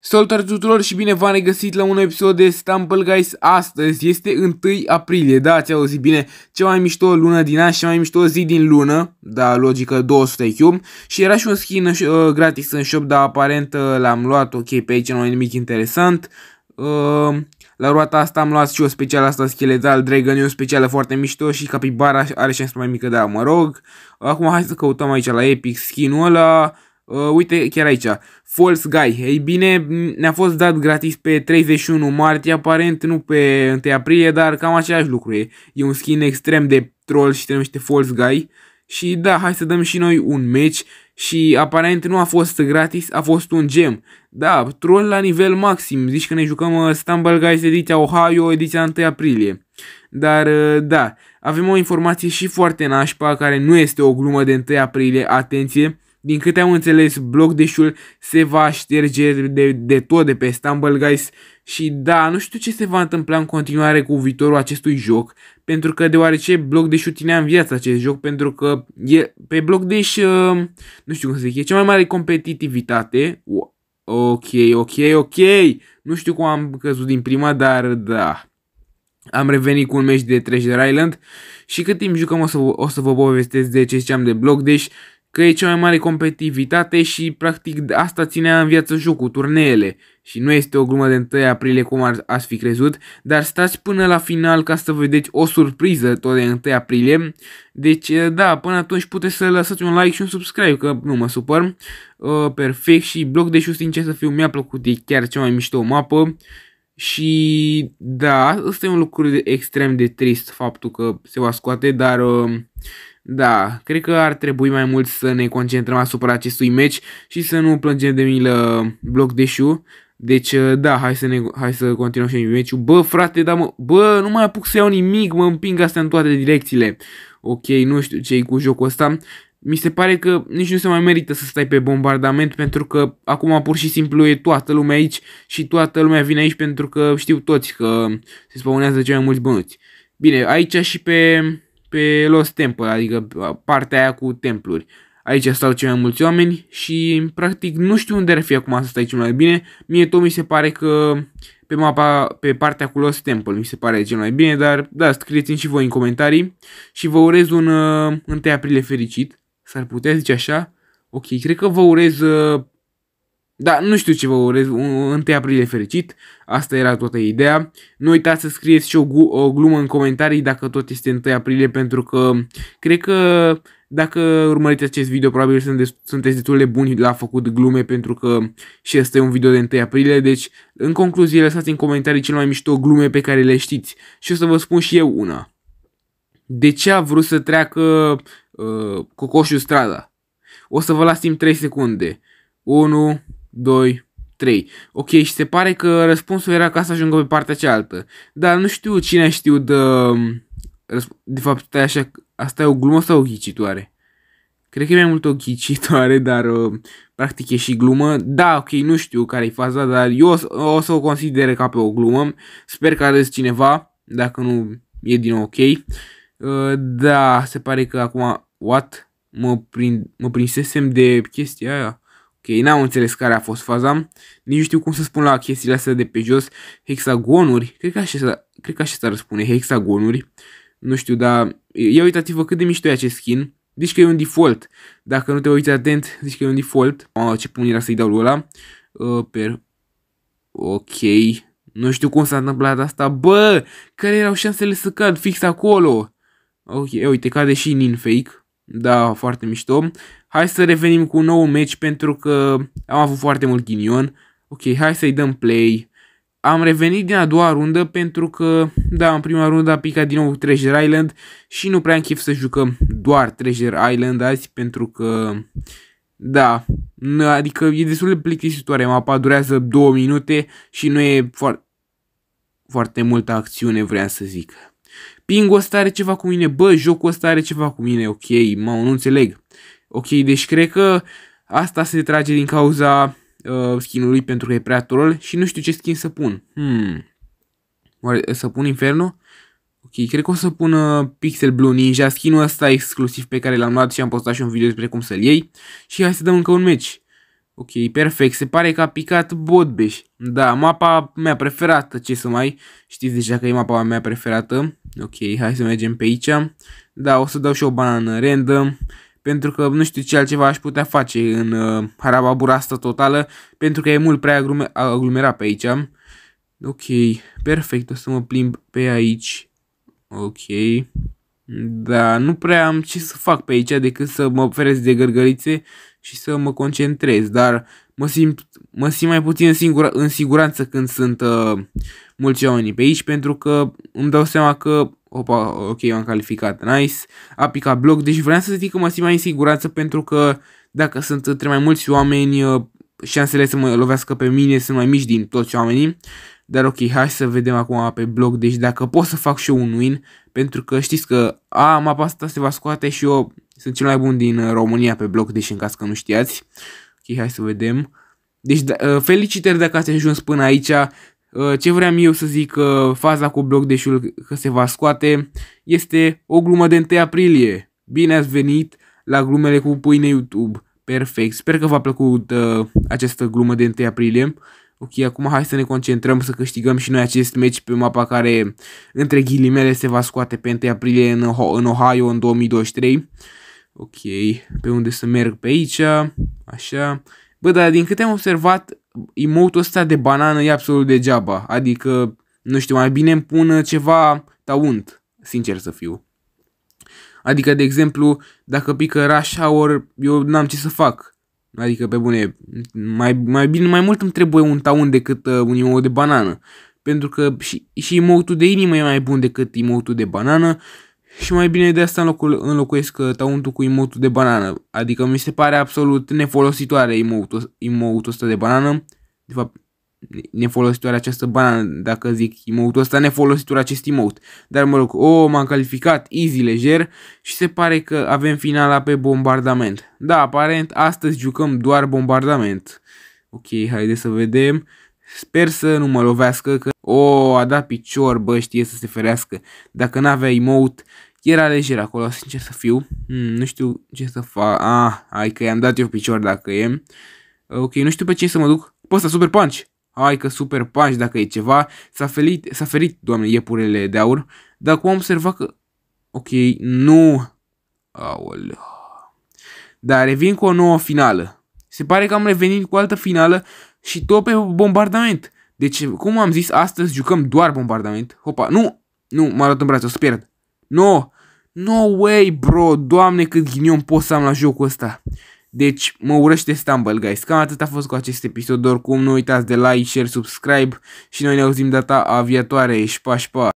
Salutare tuturor și bine v-am regăsit la un episod de Stumble Guys Astăzi este 1 aprilie, da, ați auzit bine, cea mai mișto lună din an și cea mai mișto zi din lună, da, logică 200 cube și era și un skin uh, gratis în shop, dar aparent uh, l-am luat, ok, pe aici nu e nimic interesant. Uh, la roata asta am luat și o specială asta scheletal Dragon, e o specială foarte mișto și capibara are șansă mai mică, da, mă rog. Acum hai să căutăm aici la Epic skinul ul ăla. Uh, uite chiar aici, False Guy. Ei bine, ne-a fost dat gratis pe 31 martie, aparent nu pe 1 aprilie, dar cam același lucru e. E un skin extrem de troll și se numește False Guy. Și da, hai să dăm și noi un match și aparent nu a fost gratis, a fost un gem. Da, troll la nivel maxim, zici că ne jucăm uh, Stumble Guys ediția Ohio, ediția 1 aprilie. Dar uh, da, avem o informație și foarte nașpa care nu este o glumă de 1 aprilie, atenție din câte am înțeles, Blogdeșul se va șterge de, de tot de pe Stumble Guys și da, nu știu ce se va întâmpla în continuare cu viitorul acestui joc, pentru că deoarece Blogdeșul ținea în viață acest joc, pentru că e, pe Blogdeș, uh, nu știu cum să zic, e cea mai mare competitivitate. Ok, ok, ok, nu știu cum am căzut din prima, dar da, am revenit cu un meci de Treasure Island și cât timp jucăm o să, o să vă povestesc de ce ziceam de Blockdash că e cea mai mare competitivitate și practic asta ținea în viață jocul, turneele. Și nu este o glumă de 1 aprilie cum ar, ați fi crezut, dar stați până la final ca să vedeți o surpriză tot de 1 aprilie. Deci da, până atunci puteți să lăsați un like și un subscribe, că nu mă supăr. Uh, perfect și bloc de șus ce să fiu, mi-a plăcut, e chiar cea mai mișto mapă. Și da, ăsta e un lucru de, extrem de trist faptul că se va scoate, dar... Uh, da, cred că ar trebui mai mult să ne concentrăm asupra acestui meci și să nu plângem de milă bloc de șu. Deci, uh, da, hai să, ne, hai să continuăm și meciul. Bă, frate, da, mă, bă, nu mai apuc să iau nimic, mă împing asta în toate direcțiile. Ok, nu știu ce cu jocul ăsta. Mi se pare că nici nu se mai merită să stai pe bombardament pentru că acum pur și simplu e toată lumea aici și toată lumea vine aici pentru că știu toți că se spăunează cei mai mulți bănuți. Bine, aici și pe pe Lost Temple, adică partea aia cu templuri. Aici stau cei mai mulți oameni și practic nu știu unde ar fi acum să stai cel mai bine. Mie tot mi se pare că pe mapa, pe partea cu Lost Temple mi se pare cel mai bine, dar da, scrieți-mi și voi în comentarii și vă urez un uh, 1 aprilie fericit, s-ar putea zice așa. Ok, cred că vă urez uh, da, nu știu ce vă urez, 1 aprilie fericit, asta era toată ideea. Nu uitați să scrieți și o, o glumă în comentarii dacă tot este 1 aprilie, pentru că cred că dacă urmăriți acest video, probabil sunt de, sunteți destul de buni la făcut glume, pentru că și ăsta e un video de 1 aprilie, deci în concluzie lăsați în comentarii cel mai mișto glume pe care le știți și o să vă spun și eu una. De ce a vrut să treacă uh, cocoșul strada? O să vă las timp 3 secunde. 1, 2, 3. Ok, și se pare că răspunsul era ca să ajungă pe partea cealaltă. Dar nu știu cine a știut de... Um, de fapt, așa, asta e o glumă sau o ghicitoare? Cred că e mai mult o ghicitoare, dar uh, practic e și glumă. Da, ok, nu știu care e faza, dar eu o, o să o consider ca pe o glumă. Sper că arăți cineva, dacă nu e din nou ok. Uh, da, se pare că acum, what? Mă, prind, mă prinsesem de chestia aia n-au înțeles care a fost faza, nici nu știu cum să spun la chestiile astea de pe jos, hexagonuri, cred că așa, cred că așa s-ar spune, hexagonuri, nu știu, dar ia uitați-vă cât de mișto e acest skin, zici că e un default, dacă nu te uiți atent, zici că e un default, oh, ce pun era să-i dau lui ăla, uh, per, ok, nu știu cum s-a întâmplat asta, bă, care erau șansele să cad fix acolo, ok, uite, cade și Nin Fake, da, foarte mișto hai să revenim cu un nou meci pentru că am avut foarte mult ghinion. Ok, hai să-i dăm play. Am revenit din a doua rundă pentru că, da, în prima rundă a picat din nou Treasure Island și nu prea am chef să jucăm doar Treasure Island azi pentru că, da, adică e destul de plictisitoare. Mapa durează două minute și nu e foarte, foarte multă acțiune, vreau să zic. Pingul ăsta are ceva cu mine, bă, jocul ăsta are ceva cu mine, ok, mă, nu înțeleg. Ok, deci cred că asta se trage din cauza uh, skinului pentru că e prea troll și nu știu ce skin să pun. Hmm. Oare uh, să pun Inferno? Ok, cred că o să pun uh, Pixel Blue Ninja, skinul ăsta exclusiv pe care l-am luat și am postat și un video despre cum să-l iei. Și hai să dăm încă un match. Ok, perfect, se pare că a picat Bodbeș. Da, mapa mea preferată, ce să mai, știți deja că e mapa mea preferată. Ok, hai să mergem pe aici. Da, o să dau și o banană random pentru că nu știu ce altceva aș putea face în uh, harababura asta totală, pentru că e mult prea aglomerat pe aici. Ok, perfect, o să mă plimb pe aici. Ok. Da, nu prea am ce să fac pe aici decât să mă feresc de gărgărițe și să mă concentrez, dar mă simt, mă simt mai puțin în, singura, în siguranță când sunt uh, mulți oameni pe aici pentru că îmi dau seama că Opa, ok, eu am calificat, nice. A picat bloc, deci vreau să zic că mă simt mai în siguranță pentru că dacă sunt între mai mulți oameni, uh, șansele să mă lovească pe mine sunt mai mici din toți oamenii. Dar ok, hai să vedem acum pe blog, deci dacă pot să fac și eu un win, pentru că știți că a, mapa asta se va scoate și eu sunt cel mai bun din uh, România pe blog, deci în caz că nu știați. Ok, hai să vedem. Deci, da, uh, felicitări dacă ați ajuns până aici. Uh, ce vreau eu să zic că uh, faza cu șul că se va scoate este o glumă de 1 aprilie. Bine ați venit la glumele cu pâine YouTube. Perfect. Sper că v-a plăcut uh, această glumă de 1 aprilie. Ok, acum hai să ne concentrăm să câștigăm și noi acest meci pe mapa care, între ghilimele, se va scoate pe 1 aprilie în, în Ohio în 2023. Ok, pe unde să merg pe aici, așa. Bă, dar din câte am observat, emote-ul ăsta de banană e absolut degeaba. Adică, nu știu, mai bine îmi pun ceva taunt, sincer să fiu. Adică, de exemplu, dacă pică rush hour, eu n-am ce să fac. Adică, pe bune, mai, mai bine, mai mult îmi trebuie un taun decât uh, un emote de banană. Pentru că și, și emote-ul de inimă e mai bun decât emote-ul de banană și mai bine de asta înlocu- înlocuiesc uh, tauntul cu emotul de banană. Adică mi se pare absolut nefolositoare emotul, ăsta de banană. De fapt, nefolositoare această banană, dacă zic emotul ăsta, nefolositoare acest emot. Dar mă rog, o, oh, m-am calificat easy, lejer și se pare că avem finala pe bombardament. Da, aparent, astăzi jucăm doar bombardament. Ok, haide să vedem. Sper să nu mă lovească că o, a dat picior, bă, știe să se ferească. Dacă n-avea emote, era lejer acolo, sincer să fiu. Hmm, nu știu ce să fac. Ah, hai că i-am dat eu picior dacă e. Ok, nu știu pe ce să mă duc. Poți să super punch. Hai că super punch dacă e ceva. S-a ferit, s-a ferit, doamne, iepurele de aur. Dar cum am observat că... Ok, nu... Aoleu. Dar revin cu o nouă finală. Se pare că am revenit cu altă finală și tot pe bombardament. Deci, cum am zis, astăzi jucăm doar bombardament. Hopa, nu! Nu, m-a luat în brațe, o să pierd. No! No way, bro! Doamne, cât ghinion pot să am la jocul ăsta. Deci, mă urăște Stumble, guys. Cam atât a fost cu acest episod. Oricum, nu uitați de like, share, subscribe și noi ne auzim data aviatoare. și pa.